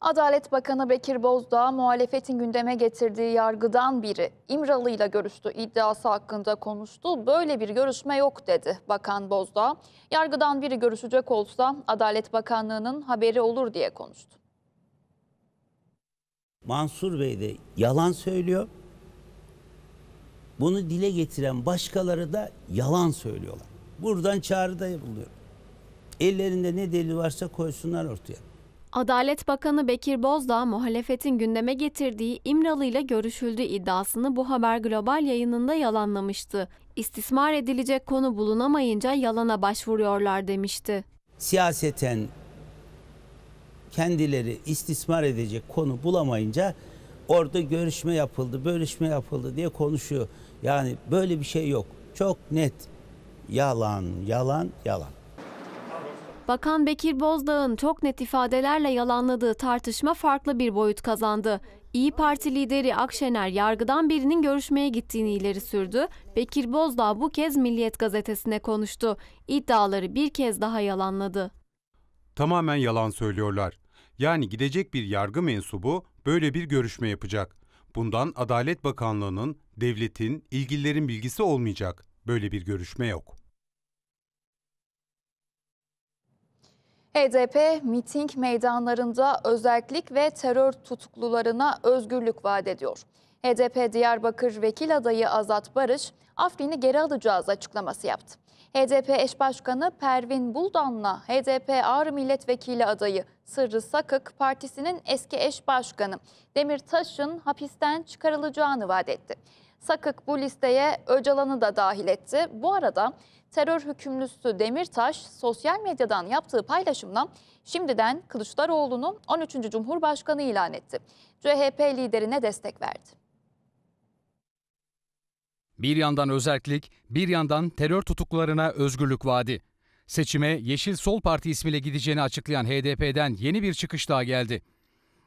Adalet Bakanı Bekir Bozdağ muhalefetin gündeme getirdiği yargıdan biri İmralı ile görüştü iddiası hakkında konuştu. Böyle bir görüşme yok dedi Bakan Bozdağ. Yargıdan biri görüşecek olsa Adalet Bakanlığı'nın haberi olur diye konuştu. Mansur Bey de yalan söylüyor. Bunu dile getiren başkaları da yalan söylüyorlar. Buradan çağrıda buluyorum. Ellerinde ne delil varsa koysunlar ortaya. Adalet Bakanı Bekir Bozdağ muhalefetin gündeme getirdiği İmralı ile görüşüldü iddiasını bu Haber Global yayınında yalanlamıştı. İstismar edilecek konu bulunamayınca yalana başvuruyorlar demişti. Siyaseten kendileri istismar edecek konu bulamayınca orada görüşme yapıldı, bölüşme yapıldı diye konuşuyor. Yani böyle bir şey yok. Çok net. Yalan, yalan, yalan. Bakan Bekir Bozdağ'ın çok net ifadelerle yalanladığı tartışma farklı bir boyut kazandı. İyi Parti lideri Akşener yargıdan birinin görüşmeye gittiğini ileri sürdü. Bekir Bozdağ bu kez Milliyet gazetesine konuştu. İddiaları bir kez daha yalanladı. Tamamen yalan söylüyorlar. Yani gidecek bir yargı mensubu böyle bir görüşme yapacak. Bundan Adalet Bakanlığı'nın, devletin, ilgililerin bilgisi olmayacak. Böyle bir görüşme yok. HDP miting meydanlarında özellik ve terör tutuklularına özgürlük vaat ediyor. HDP Diyarbakır Vekil Adayı Azat Barış, Afrin'i geri alacağız açıklaması yaptı. HDP eş başkanı Pervin Buldan'la HDP Ağrı Milletvekili adayı Sırrı Sakık partisinin eski eş başkanı Demirtaş'ın hapisten çıkarılacağını vaat etti. Sakık bu listeye Öcalan'ı da dahil etti. Bu arada terör hükümlüsü Demirtaş sosyal medyadan yaptığı paylaşımla şimdiden Kılıçdaroğlu'nu 13. Cumhurbaşkanı ilan etti. CHP liderine destek verdi. Bir yandan özerklik, bir yandan terör tutuklarına özgürlük vaadi. Seçime Yeşil Sol Parti ismiyle gideceğini açıklayan HDP'den yeni bir çıkış daha geldi.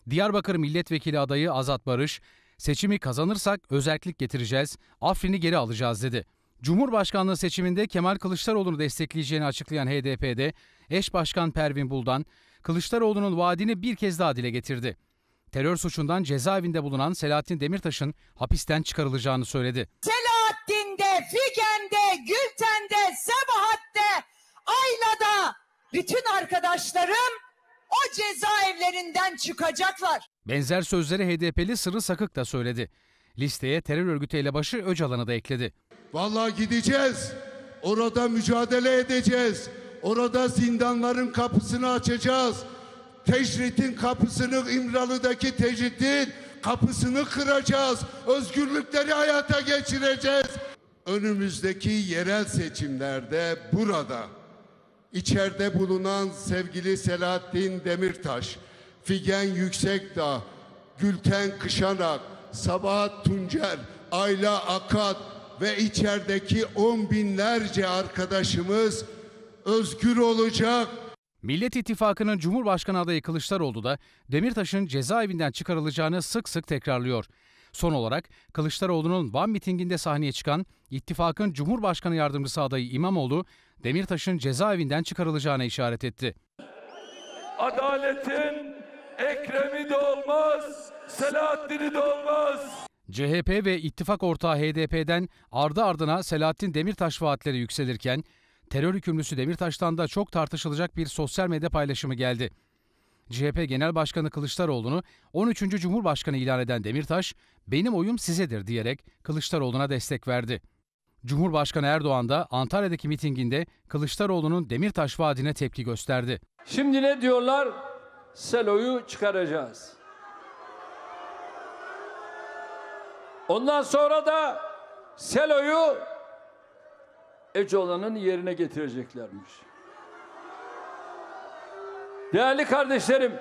Diyarbakır Milletvekili adayı Azat Barış, Seçimi kazanırsak özellik getireceğiz, Afrin'i geri alacağız dedi. Cumhurbaşkanlığı seçiminde Kemal Kılıçdaroğlu'nu destekleyeceğini açıklayan HDP'de eş başkan Pervin Buldan, Kılıçdaroğlu'nun vaadini bir kez daha dile getirdi. Terör suçundan cezaevinde bulunan Selahattin Demirtaş'ın hapisten çıkarılacağını söyledi. Selahattin'de, Figen'de, Gülten'de, Sebahat'te, Ayla'da bütün arkadaşlarım o cezaevlerinden çıkacaklar. Benzer sözleri HDP'li Sırrı Sakık da söyledi. Listeye terör örgütü elebaşı Öcalan'ı da ekledi. Vallahi gideceğiz. Orada mücadele edeceğiz. Orada zindanların kapısını açacağız. Tecritin kapısını İmralı'daki tecritin kapısını kıracağız. Özgürlükleri hayata geçireceğiz. Önümüzdeki yerel seçimlerde burada içeride bulunan sevgili Selahattin Demirtaş Figen Yüksekdağ, Gülten Kışanak, Sabahat Tuncer, Ayla Akat ve içerideki on binlerce arkadaşımız özgür olacak. Millet İttifakı'nın Cumhurbaşkanı adayı Kılıçdaroğlu da Demirtaş'ın cezaevinden çıkarılacağını sık sık tekrarlıyor. Son olarak Kılıçdaroğlu'nun Van mitinginde sahneye çıkan İttifakın Cumhurbaşkanı yardımcısı adayı İmamoğlu, Demirtaş'ın cezaevinden çıkarılacağına işaret etti. Adaletin Ekrem'i de olmaz, Selahattin'i de olmaz. CHP ve ittifak ortağı HDP'den ardı ardına Selahattin Demirtaş vaatleri yükselirken terör hükümlüsü Demirtaş'tan da çok tartışılacak bir sosyal medya paylaşımı geldi. CHP Genel Başkanı Kılıçdaroğlu'nu 13. Cumhurbaşkanı ilan eden Demirtaş, "Benim oyum sizedir." diyerek Kılıçdaroğlu'na destek verdi. Cumhurbaşkanı Erdoğan da Antalya'daki mitinginde Kılıçdaroğlu'nun Demirtaş vaadine tepki gösterdi. Şimdi ne diyorlar? seloyu çıkaracağız. Ondan sonra da seloyu Ecolanın yerine getireceklermiş. Değerli kardeşlerim,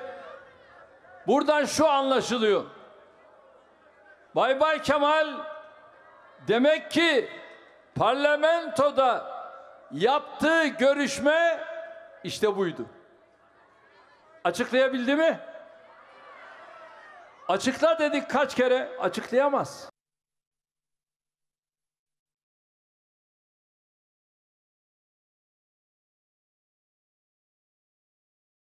buradan şu anlaşılıyor. Bay Bay Kemal demek ki parlamentoda yaptığı görüşme işte buydu. Açıklayabildi mi? Açıkla dedik kaç kere açıklayamaz.